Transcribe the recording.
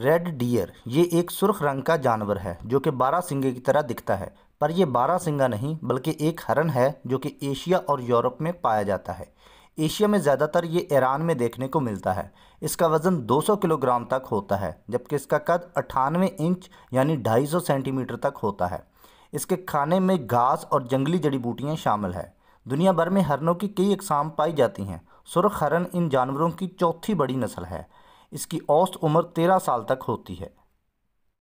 red dear ये एक सुर्ख रंग का जानवर है जो कि बारह सिंगे की तरह दिखता है पर यह बारह सिंगा नहीं बल्कि एक हरन है जो कि एशिया और यूरोप में पाया जाता है एशिया में ज़्यादातर ये ईरान में देखने को मिलता है इसका वज़न 200 किलोग्राम तक होता है जबकि इसका कद अठानवे इंच यानी 250 सेंटीमीटर तक होता है इसके खाने में घास और जंगली जड़ी बूटियाँ शामिल है दुनिया भर में हरनों की कई अकसाम पाई जाती हैं सुरख हरन इन जानवरों की चौथी बड़ी नस्ल है इसकी औसत उम्र तेरह साल तक होती है